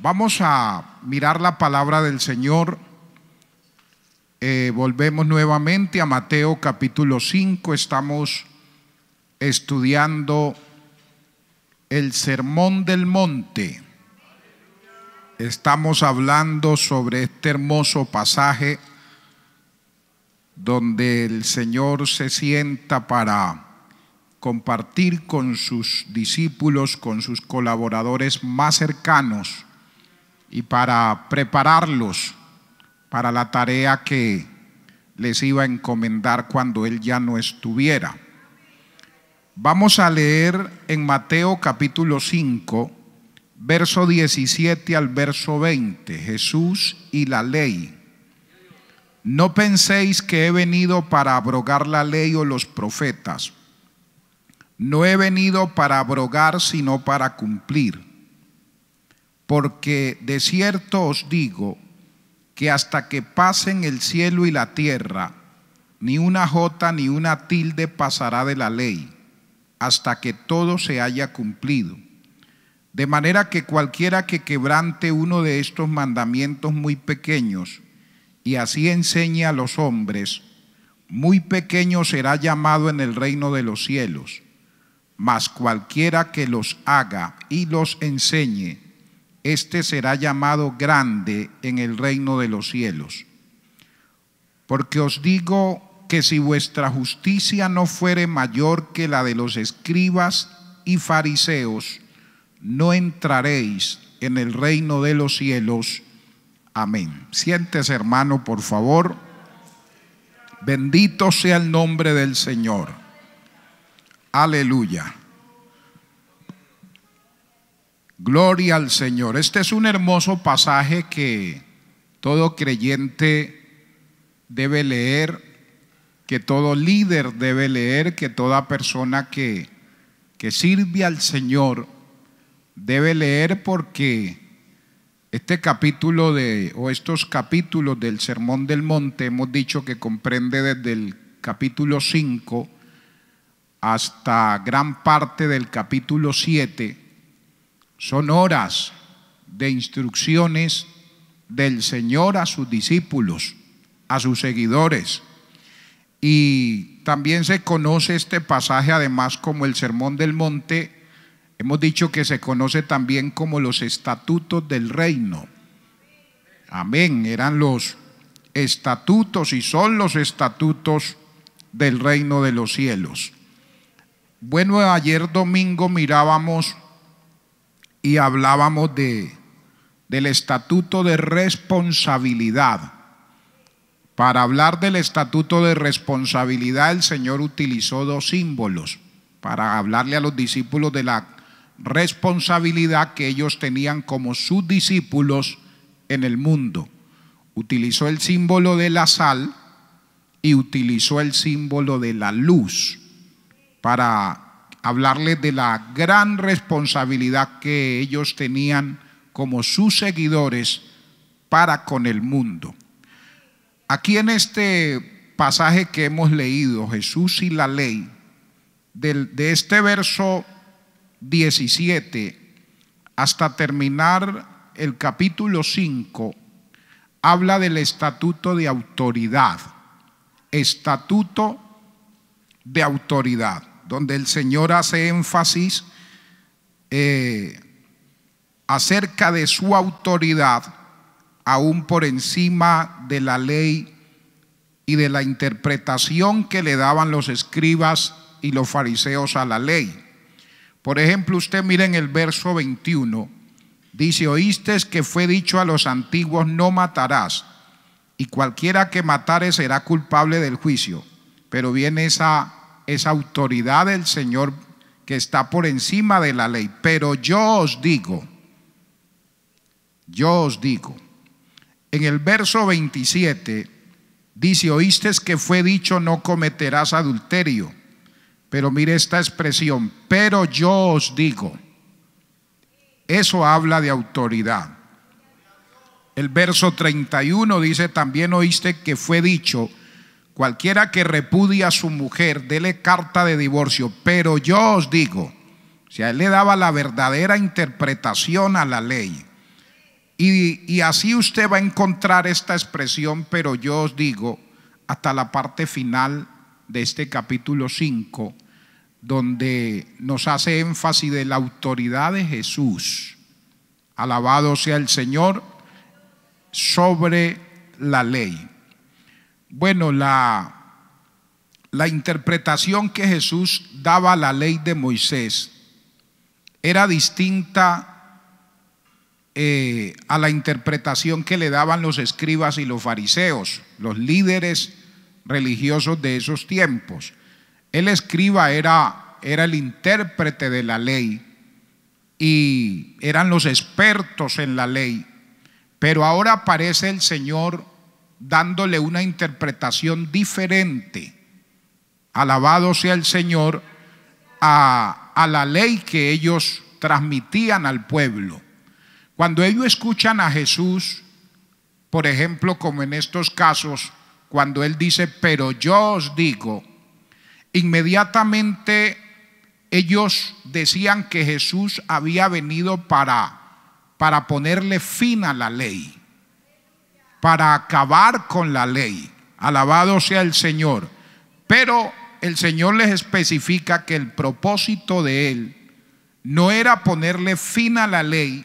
Vamos a mirar la palabra del Señor. Eh, volvemos nuevamente a Mateo capítulo 5. Estamos estudiando el Sermón del Monte. Estamos hablando sobre este hermoso pasaje donde el Señor se sienta para compartir con sus discípulos, con sus colaboradores más cercanos y para prepararlos para la tarea que les iba a encomendar cuando él ya no estuviera. Vamos a leer en Mateo capítulo 5, verso 17 al verso 20, Jesús y la ley. No penséis que he venido para abrogar la ley o los profetas. No he venido para abrogar, sino para cumplir porque de cierto os digo que hasta que pasen el cielo y la tierra, ni una jota ni una tilde pasará de la ley, hasta que todo se haya cumplido. De manera que cualquiera que quebrante uno de estos mandamientos muy pequeños y así enseñe a los hombres, muy pequeño será llamado en el reino de los cielos, mas cualquiera que los haga y los enseñe, este será llamado grande en el reino de los cielos. Porque os digo que si vuestra justicia no fuere mayor que la de los escribas y fariseos, no entraréis en el reino de los cielos. Amén. Siéntese hermano, por favor. Bendito sea el nombre del Señor. Aleluya. Gloria al Señor. Este es un hermoso pasaje que todo creyente debe leer, que todo líder debe leer, que toda persona que, que sirve al Señor debe leer porque este capítulo de, o estos capítulos del Sermón del Monte hemos dicho que comprende desde el capítulo 5 hasta gran parte del capítulo 7 son horas de instrucciones del Señor a sus discípulos, a sus seguidores. Y también se conoce este pasaje además como el Sermón del Monte. Hemos dicho que se conoce también como los estatutos del reino. Amén, eran los estatutos y son los estatutos del reino de los cielos. Bueno, ayer domingo mirábamos y hablábamos de, del estatuto de responsabilidad. Para hablar del estatuto de responsabilidad, el Señor utilizó dos símbolos para hablarle a los discípulos de la responsabilidad que ellos tenían como sus discípulos en el mundo. Utilizó el símbolo de la sal y utilizó el símbolo de la luz para hablarles de la gran responsabilidad que ellos tenían como sus seguidores para con el mundo. Aquí en este pasaje que hemos leído, Jesús y la ley, de este verso 17 hasta terminar el capítulo 5, habla del estatuto de autoridad. Estatuto de autoridad donde el Señor hace énfasis eh, acerca de su autoridad, aún por encima de la ley y de la interpretación que le daban los escribas y los fariseos a la ley. Por ejemplo, usted mire en el verso 21, dice, oíste que fue dicho a los antiguos, no matarás, y cualquiera que matare será culpable del juicio. Pero viene esa es autoridad del Señor que está por encima de la ley. Pero yo os digo, yo os digo, en el verso 27 dice, oíste que fue dicho, no cometerás adulterio. Pero mire esta expresión, pero yo os digo, eso habla de autoridad. El verso 31 dice, también oíste que fue dicho, Cualquiera que repudia a su mujer, dele carta de divorcio. Pero yo os digo, si él le daba la verdadera interpretación a la ley, y, y, así usted va a encontrar esta expresión, pero yo os digo, hasta la parte final de este capítulo 5, donde nos hace énfasis de la autoridad de Jesús, alabado sea el Señor, sobre la ley bueno, la, la interpretación que Jesús daba a la ley de Moisés era distinta eh, a la interpretación que le daban los escribas y los fariseos, los líderes religiosos de esos tiempos. El escriba era, era el intérprete de la ley y eran los expertos en la ley, pero ahora aparece el Señor dándole una interpretación diferente, alabado sea el Señor, a, la ley que ellos transmitían al pueblo. Cuando ellos escuchan a Jesús, por ejemplo, como en estos casos, cuando Él dice, pero yo os digo, inmediatamente ellos decían que Jesús había venido para, para ponerle fin a la ley para acabar con la ley. Alabado sea el Señor. Pero el Señor les especifica que el propósito de Él no era ponerle fin a la ley,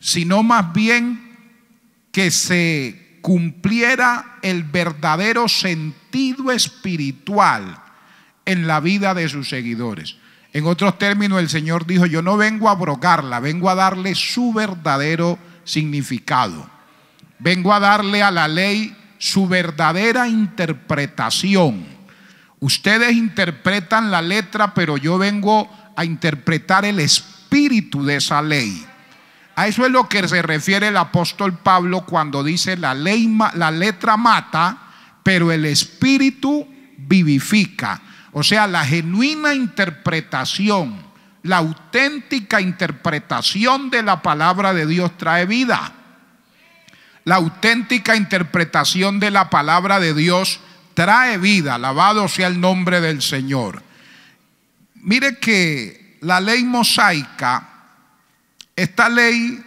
sino más bien que se cumpliera el verdadero sentido espiritual en la vida de sus seguidores. En otros términos, el Señor dijo, yo no vengo a abrogarla, vengo a darle su verdadero significado. Vengo a darle a la ley su verdadera interpretación. Ustedes interpretan la letra, pero yo vengo a interpretar el espíritu de esa ley. A eso es lo que se refiere el apóstol Pablo cuando dice la ley la letra mata, pero el espíritu vivifica. O sea, la genuina interpretación, la auténtica interpretación de la palabra de Dios trae vida la auténtica interpretación de la palabra de Dios trae vida, alabado sea el nombre del Señor. Mire que la ley mosaica, esta ley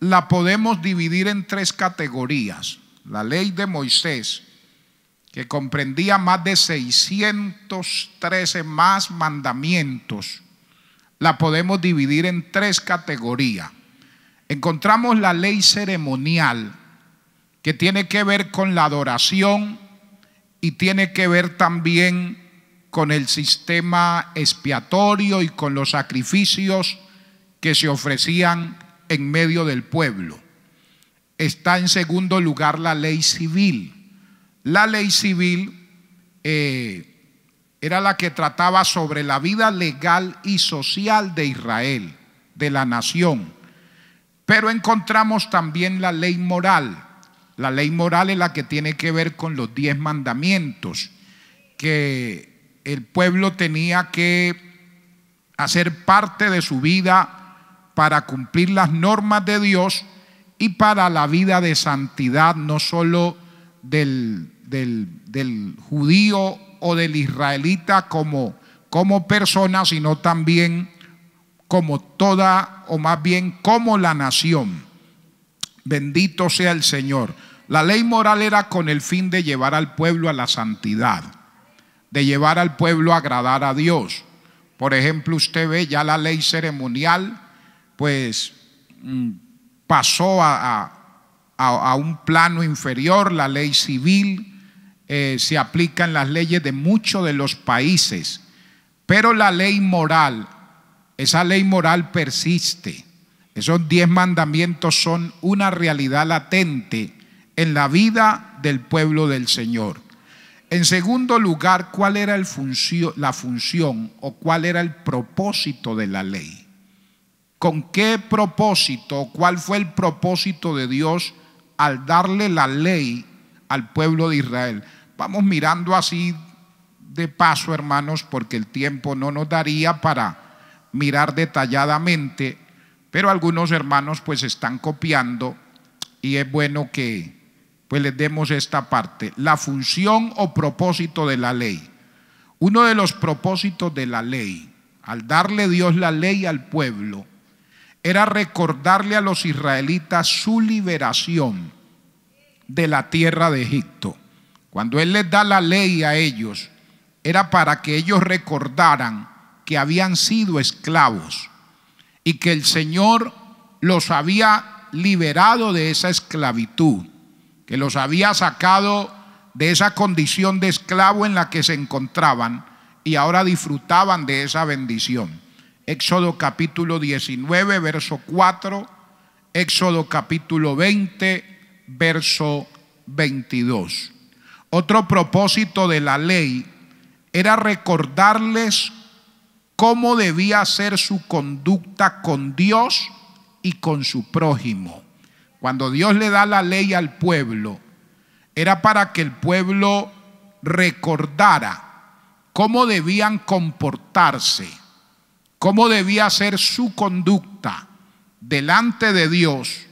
la podemos dividir en tres categorías. La ley de Moisés, que comprendía más de 613 más mandamientos, la podemos dividir en tres categorías. Encontramos la ley ceremonial, que tiene que ver con la adoración y tiene que ver también con el sistema expiatorio y con los sacrificios que se ofrecían en medio del pueblo. Está en segundo lugar la ley civil. La ley civil eh, era la que trataba sobre la vida legal y social de Israel, de la nación. Pero encontramos también la ley moral la ley moral es la que tiene que ver con los diez mandamientos que el pueblo tenía que hacer parte de su vida para cumplir las normas de Dios y para la vida de santidad, no solo del, del, judío o del israelita como, como persona, sino también como toda, o más bien como la nación. Bendito sea el Señor. La ley moral era con el fin de llevar al pueblo a la santidad, de llevar al pueblo a agradar a Dios. Por ejemplo, usted ve ya la ley ceremonial, pues mm, pasó a, un plano inferior, la ley civil, eh, se aplica en las leyes de muchos de los países, pero la ley moral, esa ley moral persiste. Esos diez mandamientos son una realidad latente en la vida del pueblo del Señor. En segundo lugar, ¿cuál era la función o cuál era el propósito de la ley? ¿Con qué propósito, cuál fue el propósito de Dios al darle la ley al pueblo de Israel? Vamos mirando así de paso, hermanos, porque el tiempo no nos daría para mirar detalladamente pero algunos hermanos pues están copiando y es bueno que pues les demos esta parte, la función o propósito de la ley. Uno de los propósitos de la ley, al darle Dios la ley al pueblo, era recordarle a los israelitas su liberación de la tierra de Egipto. Cuando Él les da la ley a ellos, era para que ellos recordaran que habían sido esclavos y que el Señor los había liberado de esa esclavitud, que los había sacado de esa condición de esclavo en la que se encontraban y ahora disfrutaban de esa bendición. Éxodo capítulo 19, verso 4, Éxodo capítulo 20, verso 22. Otro propósito de la ley era recordarles cómo debía ser su conducta con Dios y con su prójimo. Cuando Dios le da la ley al pueblo, era para que el pueblo recordara cómo debían comportarse, cómo debía ser su conducta delante de Dios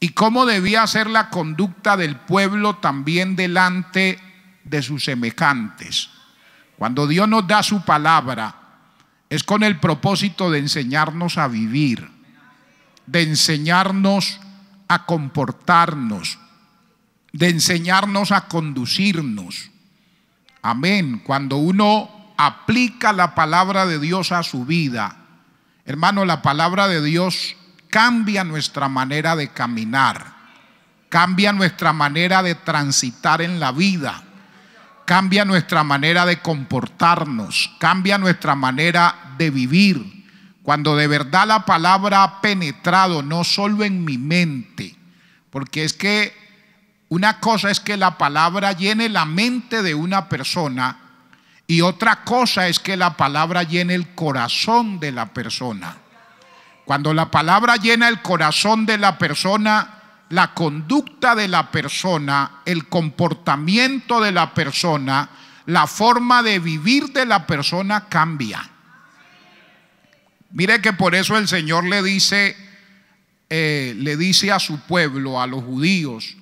y cómo debía ser la conducta del pueblo también delante de sus semejantes. Cuando Dios nos da su palabra, es con el propósito de enseñarnos a vivir, de enseñarnos a comportarnos, de enseñarnos a conducirnos. Amén. Cuando uno aplica la palabra de Dios a su vida, hermano, la palabra de Dios cambia nuestra manera de caminar, cambia nuestra manera de transitar en la vida cambia nuestra manera de comportarnos, cambia nuestra manera de vivir. Cuando de verdad la palabra ha penetrado no solo en mi mente, porque es que una cosa es que la palabra llene la mente de una persona y otra cosa es que la palabra llene el corazón de la persona. Cuando la palabra llena el corazón de la persona, la conducta de la persona, el comportamiento de la persona, la forma de vivir de la persona cambia. Mire que por eso el Señor le dice, eh, le dice a su pueblo, a los judíos,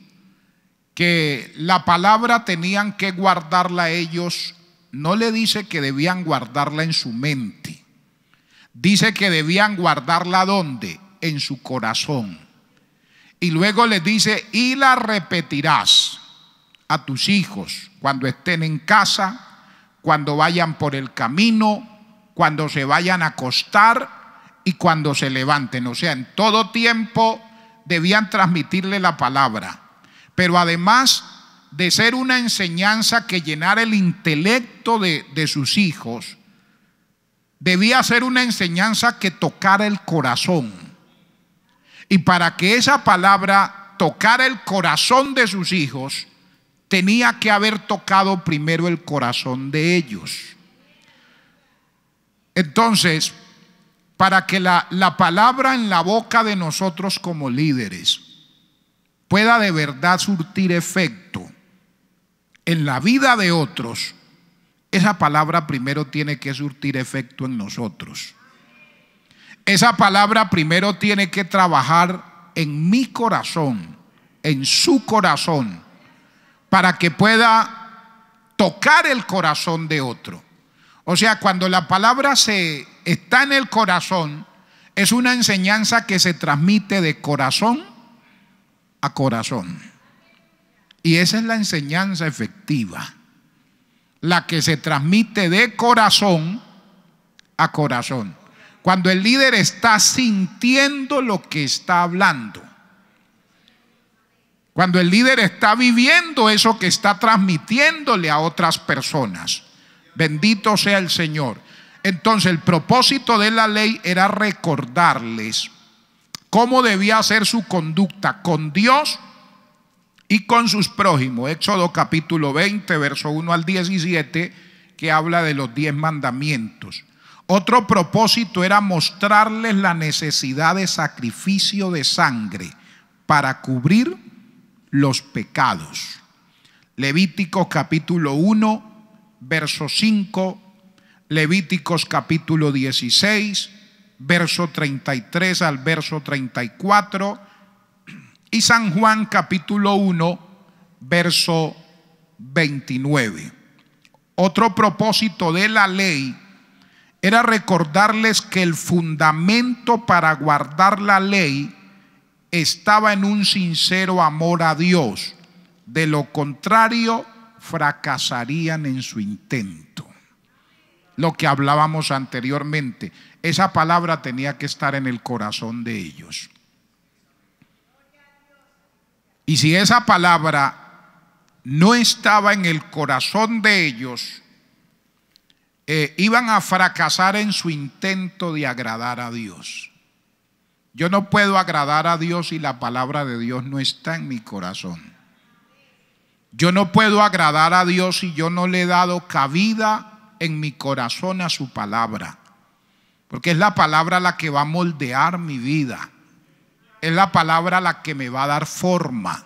que la palabra tenían que guardarla ellos. No le dice que debían guardarla en su mente. Dice que debían guardarla donde? En su corazón. Y luego les dice, y la repetirás a tus hijos cuando estén en casa, cuando vayan por el camino, cuando se vayan a acostar y cuando se levanten. O sea, en todo tiempo debían transmitirle la palabra. Pero además de ser una enseñanza que llenara el intelecto de, de sus hijos, debía ser una enseñanza que tocara el corazón y para que esa palabra tocara el corazón de sus hijos, tenía que haber tocado primero el corazón de ellos. Entonces, para que la, la, palabra en la boca de nosotros como líderes pueda de verdad surtir efecto en la vida de otros, esa palabra primero tiene que surtir efecto en nosotros. Esa palabra primero tiene que trabajar en mi corazón, en su corazón, para que pueda tocar el corazón de otro. O sea, cuando la palabra se está en el corazón, es una enseñanza que se transmite de corazón a corazón. Y esa es la enseñanza efectiva, la que se transmite de corazón a corazón. Cuando el líder está sintiendo lo que está hablando. Cuando el líder está viviendo eso que está transmitiéndole a otras personas. Bendito sea el Señor. Entonces el propósito de la ley era recordarles cómo debía ser su conducta con Dios y con sus prójimos. Éxodo capítulo 20, verso 1 al 17, que habla de los diez mandamientos. Otro propósito era mostrarles la necesidad de sacrificio de sangre para cubrir los pecados. Levíticos capítulo 1, verso 5, Levíticos capítulo 16, verso 33 al verso 34 y San Juan capítulo 1, verso 29. Otro propósito de la ley era recordarles que el fundamento para guardar la ley estaba en un sincero amor a Dios. De lo contrario, fracasarían en su intento. Lo que hablábamos anteriormente, esa palabra tenía que estar en el corazón de ellos. Y si esa palabra no estaba en el corazón de ellos, eh, iban a fracasar en su intento de agradar a Dios. Yo no puedo agradar a Dios si la palabra de Dios no está en mi corazón. Yo no puedo agradar a Dios si yo no le he dado cabida en mi corazón a su palabra. Porque es la palabra la que va a moldear mi vida. Es la palabra la que me va a dar forma.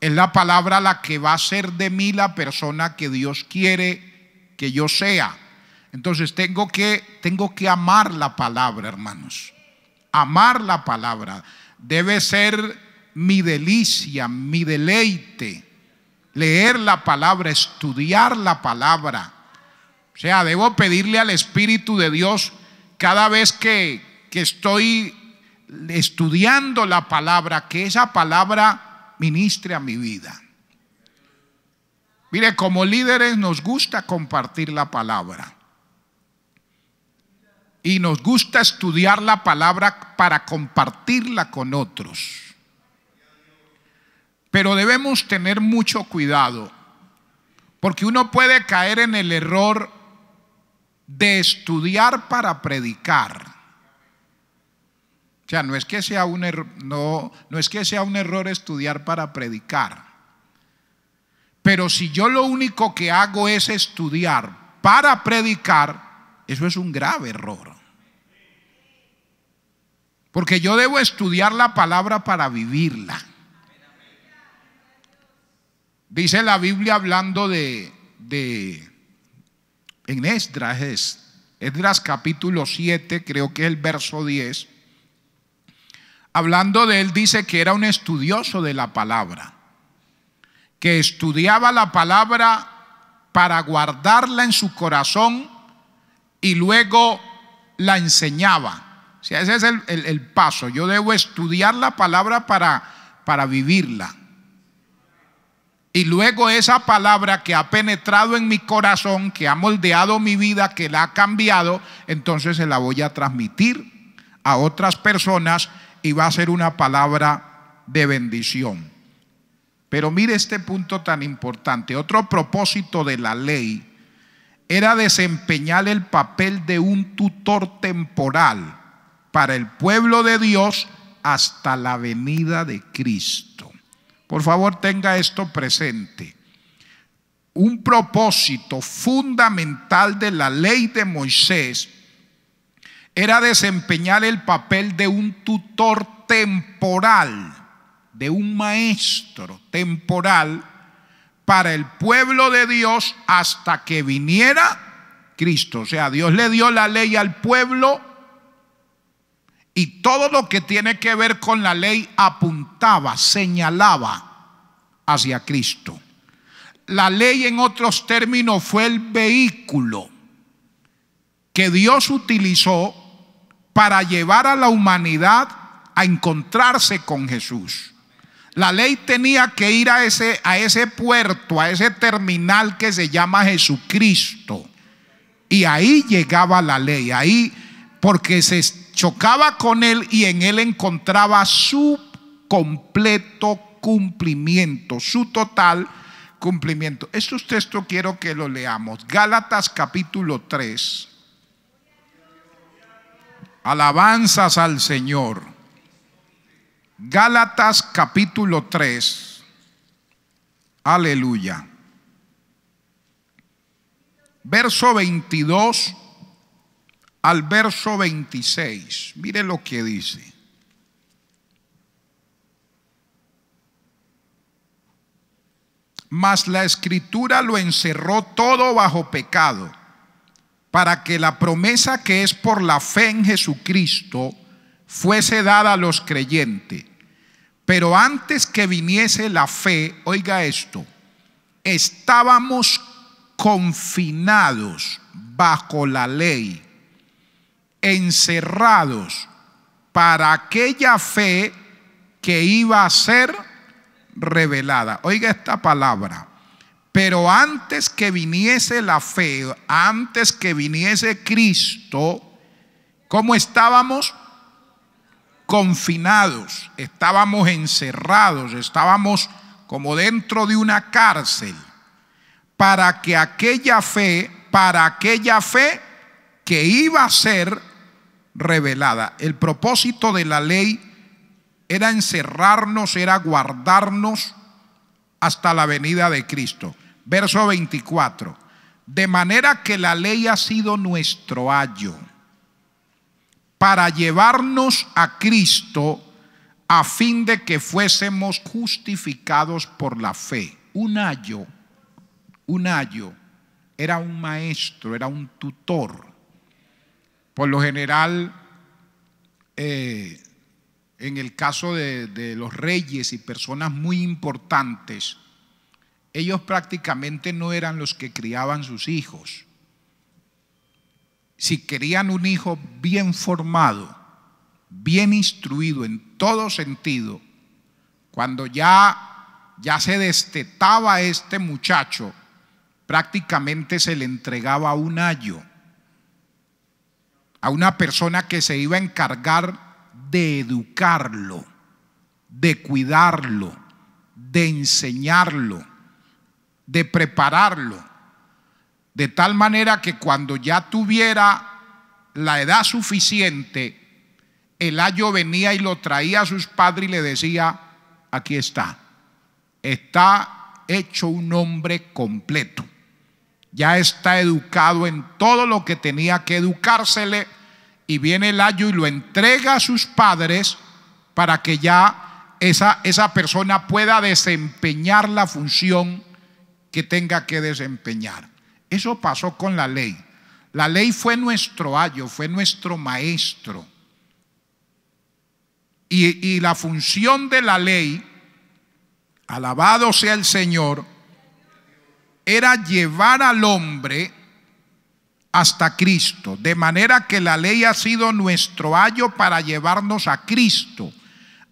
Es la palabra la que va a ser de mí la persona que Dios quiere que yo sea. Entonces tengo que, tengo que amar la palabra, hermanos. Amar la palabra. Debe ser mi delicia, mi deleite. Leer la palabra, estudiar la palabra. O sea, debo pedirle al Espíritu de Dios cada vez que, que estoy estudiando la palabra, que esa palabra ministre a mi vida. Mire, como líderes nos gusta compartir la palabra. Y nos gusta estudiar la palabra para compartirla con otros. Pero debemos tener mucho cuidado, porque uno puede caer en el error de estudiar para predicar. O sea, no es que sea un, no, no es que sea un error estudiar para predicar. Pero si yo lo único que hago es estudiar para predicar, eso es un grave error. Porque yo debo estudiar la palabra para vivirla. Dice la Biblia hablando de, de en Esdras, Esdras capítulo 7, creo que es el verso 10. Hablando de él, dice que era un estudioso de la palabra que estudiaba la palabra para guardarla en su corazón y luego la enseñaba. ese es el, el paso. Yo debo estudiar la palabra para, para vivirla. Y luego esa palabra que ha penetrado en mi corazón, que ha moldeado mi vida, que la ha cambiado, entonces se la voy a transmitir a otras personas y va a ser una palabra de bendición. Pero mire este punto tan importante. Otro propósito de la ley era desempeñar el papel de un tutor temporal para el pueblo de Dios hasta la venida de Cristo. Por favor, tenga esto presente. Un propósito fundamental de la ley de Moisés era desempeñar el papel de un tutor temporal de un maestro temporal para el pueblo de Dios hasta que viniera Cristo. O sea, Dios le dio la ley al pueblo y todo lo que tiene que ver con la ley apuntaba, señalaba hacia Cristo. La ley en otros términos fue el vehículo que Dios utilizó para llevar a la humanidad a encontrarse con Jesús. La ley tenía que ir a ese, a ese puerto, a ese terminal que se llama Jesucristo. Y ahí llegaba la ley, ahí porque se chocaba con él y en él encontraba su completo cumplimiento, su total cumplimiento. Estos textos quiero que lo leamos. Gálatas capítulo 3. Alabanzas al Señor. Gálatas capítulo 3. Aleluya. Verso 22 al verso 26. Mire lo que dice. Mas la escritura lo encerró todo bajo pecado, para que la promesa que es por la fe en Jesucristo fuese dada a los creyentes. Pero antes que viniese la fe, oiga esto, estábamos confinados bajo la ley, encerrados para aquella fe que iba a ser revelada. Oiga esta palabra. Pero antes que viniese la fe, antes que viniese Cristo, ¿cómo estábamos? confinados, estábamos encerrados, estábamos como dentro de una cárcel, para que aquella fe, para aquella fe que iba a ser revelada. El propósito de la ley era encerrarnos, era guardarnos hasta la venida de Cristo. Verso 24. De manera que la ley ha sido nuestro ayo para llevarnos a Cristo a fin de que fuésemos justificados por la fe. Un ayo, un ayo, era un maestro, era un tutor. Por lo general, eh, en el caso de los reyes y personas muy importantes, ellos prácticamente no eran los que criaban sus hijos si querían un hijo bien formado, bien instruido en todo sentido, cuando ya, ya se destetaba este muchacho, prácticamente se le entregaba un ayo a una persona que se iba a encargar de educarlo, de cuidarlo, de enseñarlo, de prepararlo de tal manera que cuando ya tuviera la edad suficiente, el ayo venía y lo traía a sus padres y le decía, aquí está, está hecho un hombre completo, ya está educado en todo lo que tenía que educársele, y viene el ayo y lo entrega a sus padres para que ya esa, esa persona pueda desempeñar la función que tenga que desempeñar. Eso pasó con la ley. La ley fue nuestro ayo, fue nuestro maestro. Y, la función de la ley, alabado sea el Señor, era llevar al hombre hasta Cristo. De manera que la ley ha sido nuestro ayo para llevarnos a Cristo,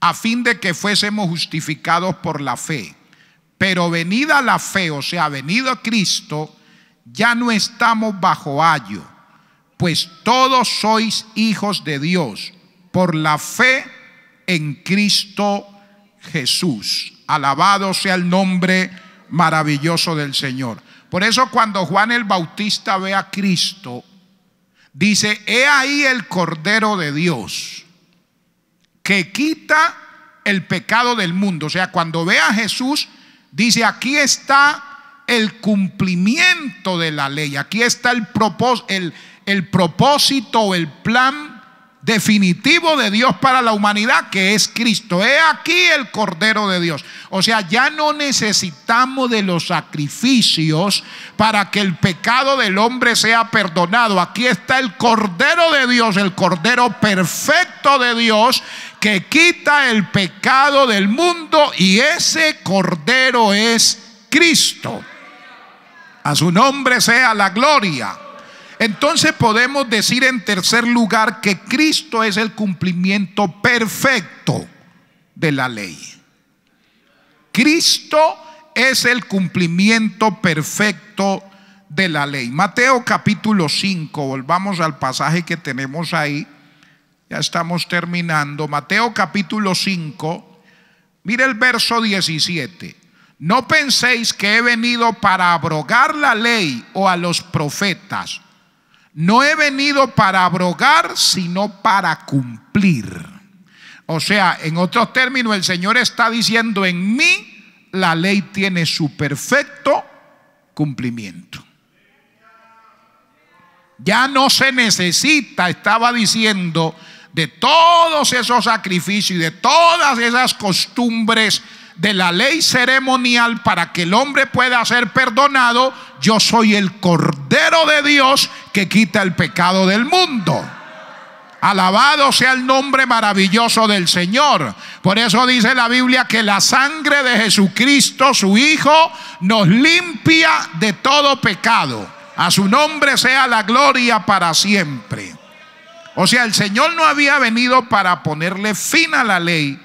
a fin de que fuésemos justificados por la fe. Pero venida la fe, o sea, venido a Cristo, ya no estamos bajo ayo, pues todos sois hijos de Dios por la fe en Cristo Jesús. Alabado sea el nombre maravilloso del Señor. Por eso cuando Juan el Bautista ve a Cristo, dice, he ahí el Cordero de Dios, que quita el pecado del mundo. O sea, cuando ve a Jesús, dice, aquí está el cumplimiento de la ley. Aquí está el, propósito el, el propósito, el plan definitivo de Dios para la humanidad, que es Cristo. He aquí el Cordero de Dios. O sea, ya no necesitamos de los sacrificios para que el pecado del hombre sea perdonado. Aquí está el Cordero de Dios, el Cordero perfecto de Dios, que quita el pecado del mundo y ese Cordero es Cristo. A su nombre sea la gloria. Entonces podemos decir en tercer lugar que Cristo es el cumplimiento perfecto de la ley. Cristo es el cumplimiento perfecto de la ley. Mateo capítulo 5, volvamos al pasaje que tenemos ahí. Ya estamos terminando. Mateo capítulo 5, mire el verso 17. No penséis que he venido para abrogar la ley o a los profetas. No he venido para abrogar, sino para cumplir. O sea, en otros términos, el Señor está diciendo, en mí la ley tiene su perfecto cumplimiento. Ya no se necesita, estaba diciendo, de todos esos sacrificios y de todas esas costumbres de la ley ceremonial para que el hombre pueda ser perdonado, yo soy el Cordero de Dios que quita el pecado del mundo. Alabado sea el nombre maravilloso del Señor. Por eso dice la Biblia que la sangre de Jesucristo, su Hijo, nos limpia de todo pecado. A su nombre sea la gloria para siempre. O sea, el Señor no había venido para ponerle fin a la ley,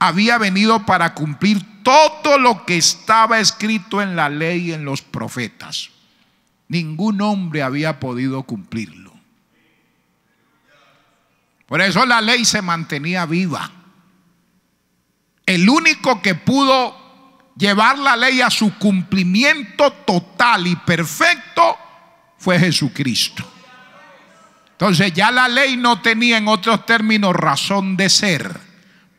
había venido para cumplir todo lo que estaba escrito en la ley y en los profetas. Ningún hombre había podido cumplirlo. Por eso la ley se mantenía viva. El único que pudo llevar la ley a su cumplimiento total y perfecto fue Jesucristo. Entonces ya la ley no tenía en otros términos razón de ser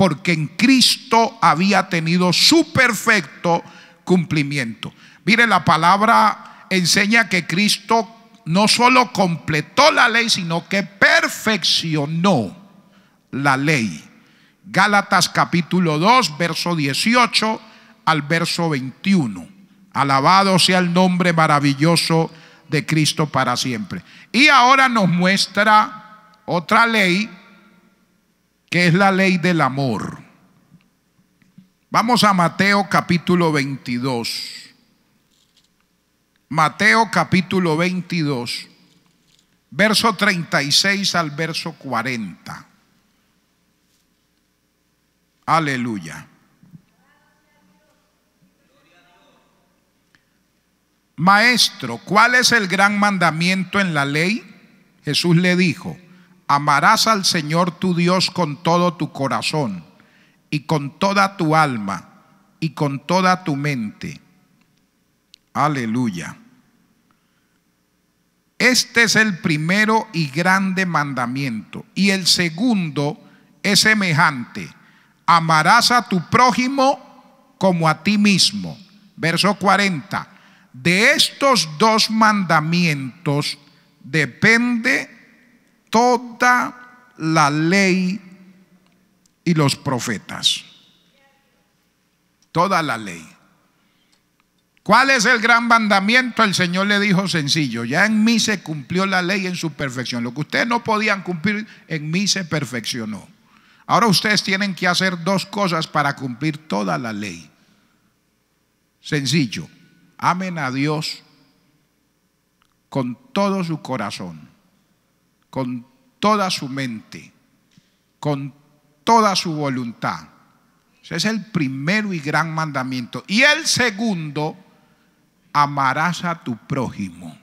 porque en Cristo había tenido su perfecto cumplimiento. Mire, la palabra enseña que Cristo no solo completó la ley, sino que perfeccionó la ley. Gálatas capítulo 2, verso 18 al verso 21. Alabado sea el nombre maravilloso de Cristo para siempre. Y ahora nos muestra otra ley que es la ley del amor. Vamos a Mateo capítulo 22. Mateo capítulo 22, verso 36 al verso 40. Aleluya. Maestro, ¿cuál es el gran mandamiento en la ley? Jesús le dijo, amarás al Señor tu Dios con todo tu corazón y con toda tu alma y con toda tu mente. Aleluya. Este es el primero y grande mandamiento. Y el segundo es semejante. Amarás a tu prójimo como a ti mismo. Verso 40. De estos dos mandamientos depende toda la ley y los profetas. Toda la ley. ¿Cuál es el gran mandamiento? El Señor le dijo sencillo, ya en mí se cumplió la ley en su perfección. Lo que ustedes no podían cumplir, en mí se perfeccionó. Ahora ustedes tienen que hacer dos cosas para cumplir toda la ley. Sencillo, amen a Dios con todo su corazón, con toda su mente, con toda su voluntad. Ese es el primero y gran mandamiento. Y el segundo, amarás a tu prójimo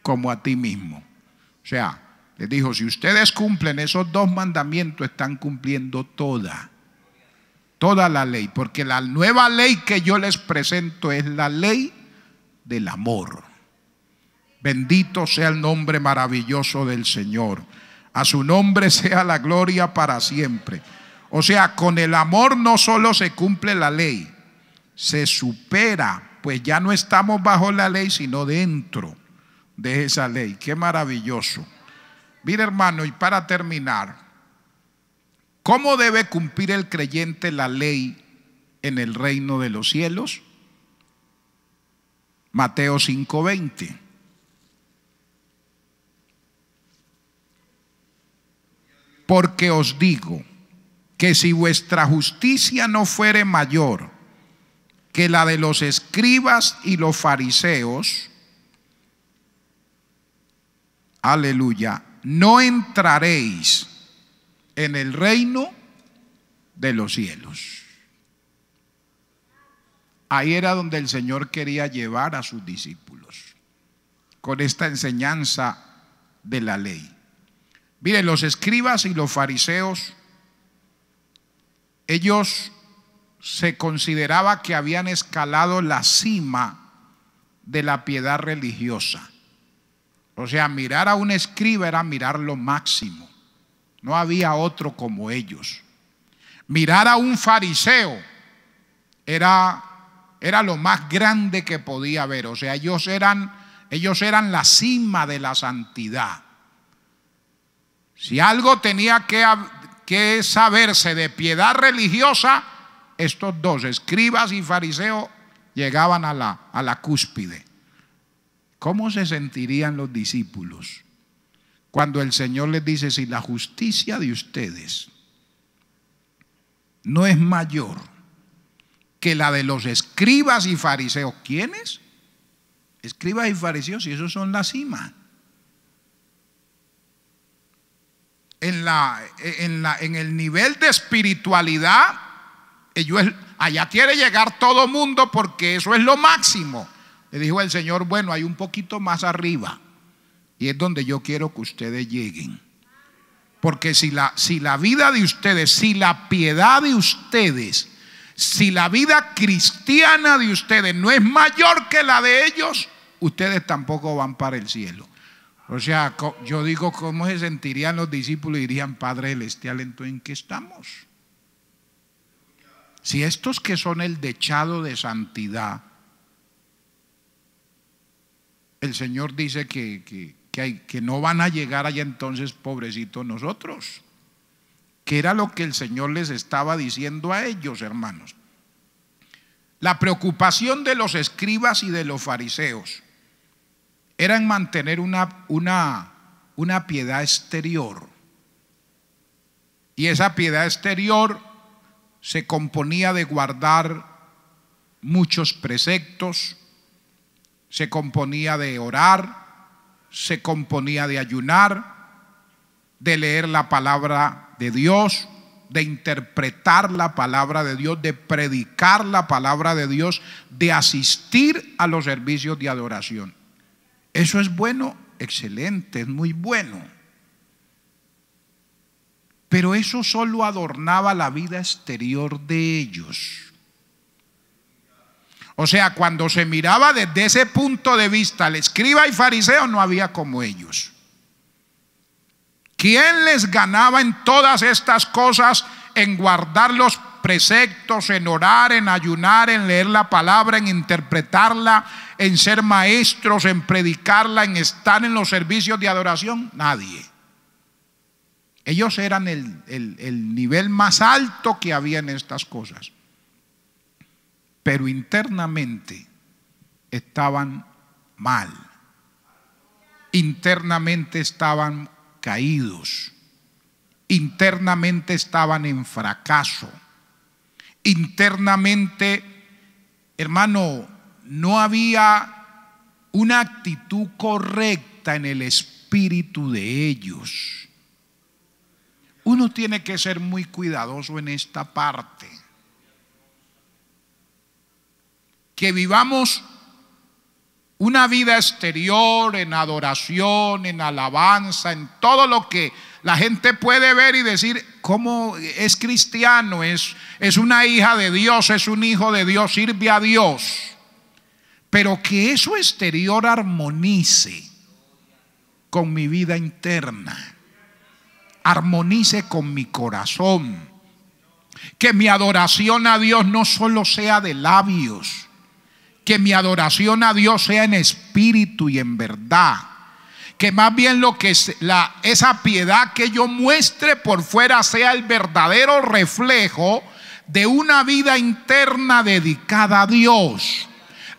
como a ti mismo. O sea, les dijo, si ustedes cumplen esos dos mandamientos, están cumpliendo toda, toda la ley, porque la nueva ley que yo les presento es la ley del amor. Bendito sea el nombre maravilloso del Señor. A su nombre sea la gloria para siempre. O sea, con el amor no solo se cumple la ley, se supera, pues ya no estamos bajo la ley, sino dentro de esa ley. Qué maravilloso. Mira hermano, y para terminar, ¿cómo debe cumplir el creyente la ley en el reino de los cielos? Mateo 5:20. porque os digo que si vuestra justicia no fuere mayor que la de los escribas y los fariseos, aleluya, no entraréis en el reino de los cielos. Ahí era donde el Señor quería llevar a sus discípulos, con esta enseñanza de la ley. Miren, los escribas y los fariseos, ellos se consideraba que habían escalado la cima de la piedad religiosa. O sea, mirar a un escriba era mirar lo máximo. No había otro como ellos. Mirar a un fariseo era, era lo más grande que podía haber. O sea, ellos eran, ellos eran la cima de la santidad. Si algo tenía que, saberse de piedad religiosa, estos dos, escribas y fariseos, llegaban a la, cúspide. ¿Cómo se sentirían los discípulos cuando el Señor les dice, si la justicia de ustedes no es mayor que la de los escribas y fariseos. ¿Quiénes? Escribas y fariseos, y esos son la cima. en, la, en, el nivel de espiritualidad, ellos, allá quiere llegar todo mundo porque eso es lo máximo. Le dijo el Señor, bueno, hay un poquito más arriba. Y es donde yo quiero que ustedes lleguen. Porque si la, si la vida de ustedes, si la piedad de ustedes, si la vida cristiana de ustedes no es mayor que la de ellos, ustedes tampoco van para el cielo. O sea, yo digo, ¿cómo se sentirían los discípulos? Y dirían, Padre Celestial, en qué estamos? Si estos que son el dechado de santidad, el Señor dice que, que no van a llegar allá entonces, pobrecitos nosotros, que era lo que el Señor les estaba diciendo a ellos, hermanos. La preocupación de los escribas y de los fariseos era en mantener una, una, una piedad exterior. Y esa piedad exterior se componía de guardar muchos preceptos, se componía de orar, se componía de ayunar, de leer la palabra de Dios, de interpretar la palabra de Dios, de predicar la palabra de Dios, de asistir a los servicios de adoración. Eso es bueno, excelente, es muy bueno. Pero eso solo adornaba la vida exterior de ellos. O sea, cuando se miraba desde ese punto de vista, el escriba y fariseo no había como ellos. ¿Quién les ganaba en todas estas cosas, en guardar los preceptos, en orar, en ayunar, en leer la palabra, en interpretarla, en ser maestros, en predicarla, en estar en los servicios de adoración? Nadie. Ellos eran el, el nivel más alto que había en estas cosas. Pero internamente estaban mal. Internamente estaban caídos. Internamente estaban en fracaso. Internamente, hermano, no había una actitud correcta en el espíritu de ellos. Uno tiene que ser muy cuidadoso en esta parte. Que vivamos una vida exterior en adoración, en alabanza, en todo lo que la gente puede ver y decir, ¿cómo es cristiano? Es, es una hija de Dios, es un hijo de Dios, sirve a Dios pero que eso exterior armonice con mi vida interna, armonice con mi corazón, que mi adoración a Dios no solo sea de labios, que mi adoración a Dios sea en espíritu y en verdad. Que más bien lo que la, esa piedad que yo muestre por fuera sea el verdadero reflejo de una vida interna dedicada a Dios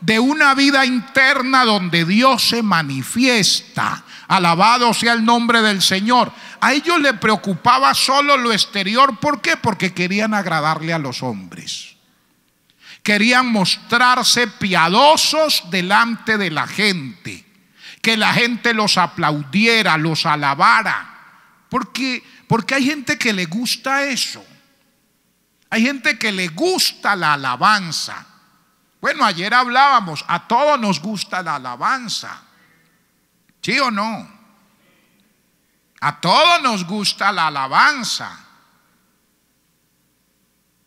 de una vida interna donde Dios se manifiesta. Alabado sea el nombre del Señor. A ellos le preocupaba solo lo exterior. ¿Por qué? Porque querían agradarle a los hombres. Querían mostrarse piadosos delante de la gente. Que la gente los aplaudiera, los alabara. Porque, porque hay gente que le gusta eso. Hay gente que le gusta la alabanza. Bueno, ayer hablábamos, a todos nos gusta la alabanza. ¿Sí o no? A todos nos gusta la alabanza.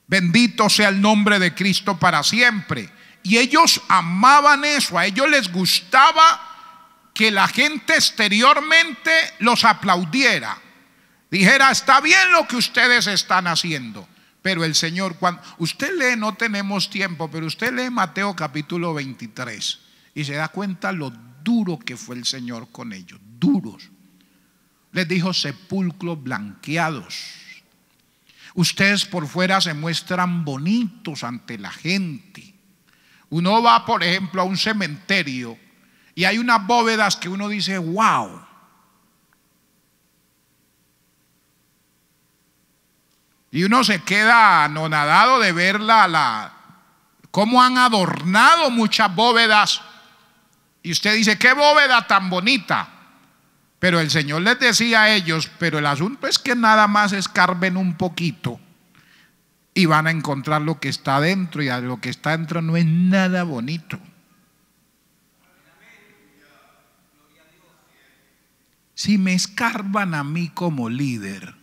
Bendito sea el nombre de Cristo para siempre. Y ellos amaban eso, a ellos les gustaba que la gente exteriormente los aplaudiera. Dijera, está bien lo que ustedes están haciendo. Pero el Señor, cuando usted lee, no tenemos tiempo, pero usted lee Mateo capítulo 23 y se da cuenta lo duro que fue el Señor con ellos, duros. Les dijo sepulcros blanqueados. Ustedes por fuera se muestran bonitos ante la gente. Uno va, por ejemplo, a un cementerio y hay unas bóvedas que uno dice, wow, Y uno se queda anonadado de verla, la, cómo han adornado muchas bóvedas. Y usted dice, qué bóveda tan bonita. Pero el Señor les decía a ellos, pero el asunto es que nada más escarben un poquito y van a encontrar lo que está dentro y a lo que está dentro no es nada bonito. Si me escarban a mí como líder,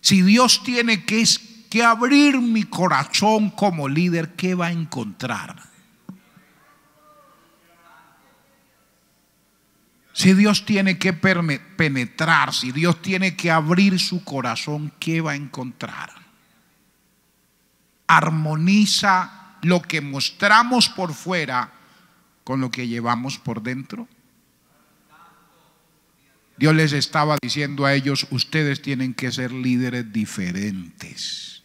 si Dios tiene que, abrir mi corazón como líder, ¿qué va a encontrar? Si Dios tiene que penetrar, si Dios tiene que abrir su corazón, ¿qué va a encontrar? Armoniza lo que mostramos por fuera con lo que llevamos por dentro. Dios les estaba diciendo a ellos, ustedes tienen que ser líderes diferentes.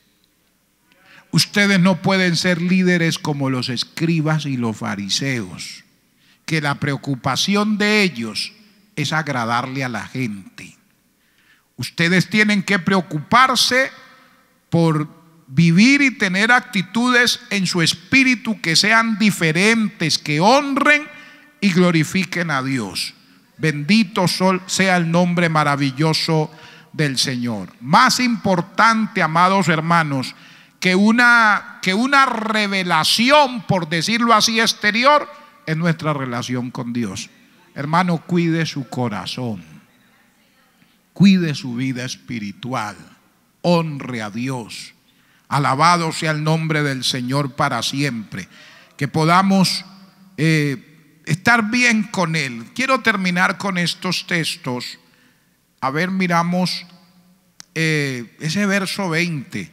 Ustedes no pueden ser líderes como los escribas y los fariseos, que la preocupación de ellos es agradarle a la gente. Ustedes tienen que preocuparse por vivir y tener actitudes en su espíritu que sean diferentes, que honren y glorifiquen a Dios. Bendito sea el nombre maravilloso del Señor. Más importante, amados hermanos, que una, que una revelación, por decirlo así, exterior, es nuestra relación con Dios. Hermano, cuide su corazón, cuide su vida espiritual, honre a Dios. Alabado sea el nombre del Señor para siempre. Que podamos... Eh, estar bien con Él. Quiero terminar con estos textos. A ver, miramos eh, ese verso 20.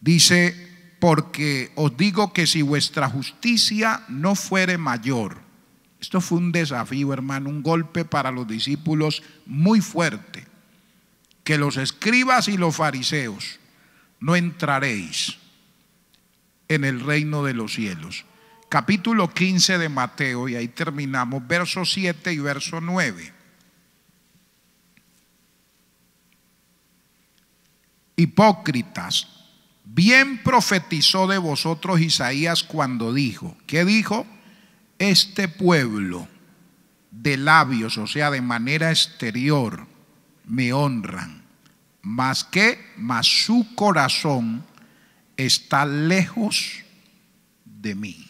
Dice, porque os digo que si vuestra justicia no fuere mayor, esto fue un desafío, hermano, un golpe para los discípulos muy fuerte, que los escribas y los fariseos no entraréis en el reino de los cielos capítulo 15 de Mateo, y ahí terminamos, verso 7 y verso 9. Hipócritas, bien profetizó de vosotros Isaías cuando dijo, ¿qué dijo? Este pueblo de labios, o sea, de manera exterior, me honran, más que, más su corazón está lejos de mí.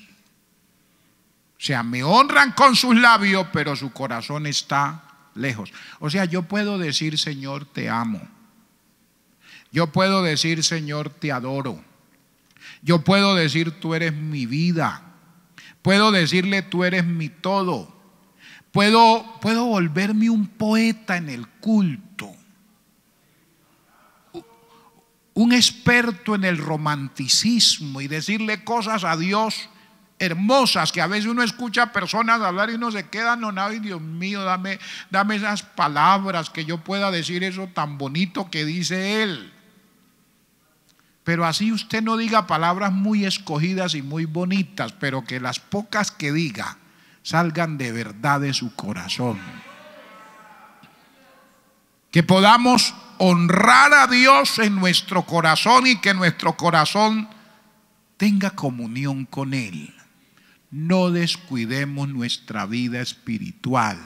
O sea, me honran con sus labios, pero su corazón está lejos. O sea, yo puedo decir, Señor, te amo. Yo puedo decir, Señor, te adoro. Yo puedo decir, tú eres mi vida. Puedo decirle, tú eres mi todo. Puedo, puedo volverme un poeta en el culto. Un experto en el romanticismo y decirle cosas a Dios hermosas que a veces uno escucha a personas hablar y uno se queda anonado y Dios mío, dame, dame esas palabras que yo pueda decir eso tan bonito que dice Él. Pero así usted no diga palabras muy escogidas y muy bonitas, pero que las pocas que diga salgan de verdad de su corazón. Que podamos honrar a Dios en nuestro corazón y que nuestro corazón tenga comunión con Él. No descuidemos nuestra vida espiritual.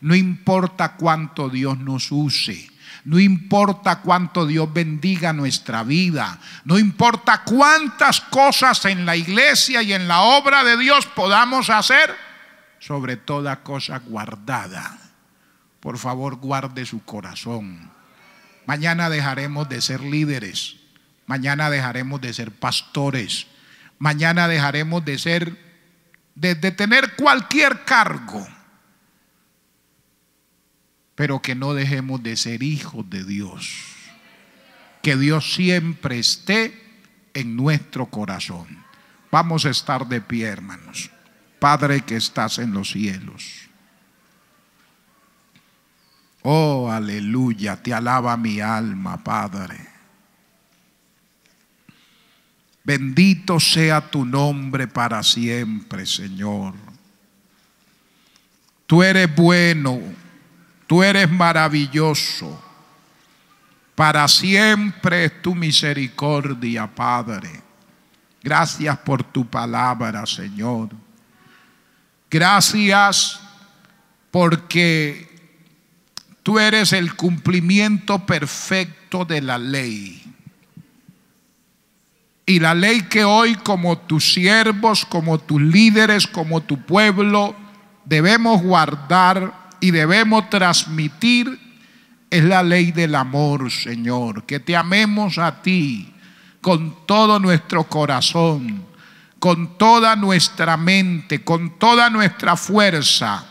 No importa cuánto Dios nos use. No importa cuánto Dios bendiga nuestra vida. No importa cuántas cosas en la iglesia y en la obra de Dios podamos hacer. Sobre toda cosa guardada. Por favor, guarde su corazón. Mañana dejaremos de ser líderes. Mañana dejaremos de ser pastores. Mañana dejaremos de ser de, tener cualquier cargo, pero que no dejemos de ser hijos de Dios. Que Dios siempre esté en nuestro corazón. Vamos a estar de pie, hermanos. Padre que estás en los cielos. Oh, aleluya, te alaba mi alma, Padre. Bendito sea tu nombre para siempre, Señor. Tú eres bueno, tú eres maravilloso. Para siempre es tu misericordia, Padre. Gracias por tu palabra, Señor. Gracias porque tú eres el cumplimiento perfecto de la ley. Y la ley que hoy como tus siervos, como tus líderes, como tu pueblo, debemos guardar y debemos transmitir es la ley del amor, Señor. Que te amemos a ti con todo nuestro corazón, con toda nuestra mente, con toda nuestra fuerza.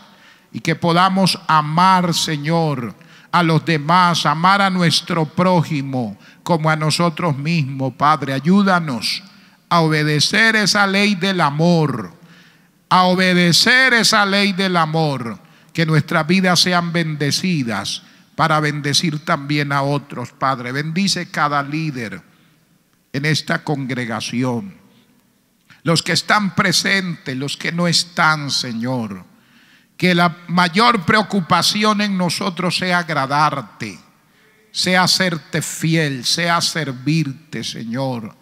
Y que podamos amar, Señor, a los demás, amar a nuestro prójimo como a nosotros mismos. Padre, ayúdanos a obedecer esa ley del amor, a obedecer esa ley del amor, que nuestras vidas sean bendecidas para bendecir también a otros. Padre, bendice cada líder en esta congregación, los que están presentes, los que no están, Señor que la mayor preocupación en nosotros sea agradarte, sea hacerte fiel, sea servirte, Señor.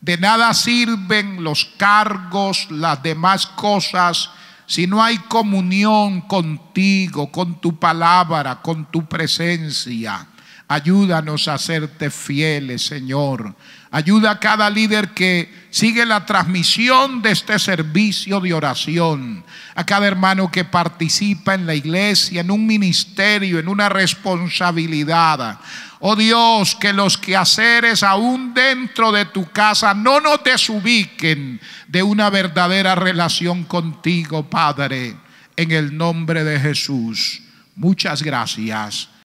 De nada sirven los cargos, las demás cosas, si no hay comunión contigo, con tu palabra, con tu presencia. Ayúdanos a serte fieles, Señor. Ayuda a cada líder que sigue la transmisión de este servicio de oración. A cada hermano que participa en la iglesia, en un ministerio, en una responsabilidad. Oh Dios, que los quehaceres aún dentro de tu casa no nos desubiquen de una verdadera relación contigo, Padre, en el nombre de Jesús. Muchas gracias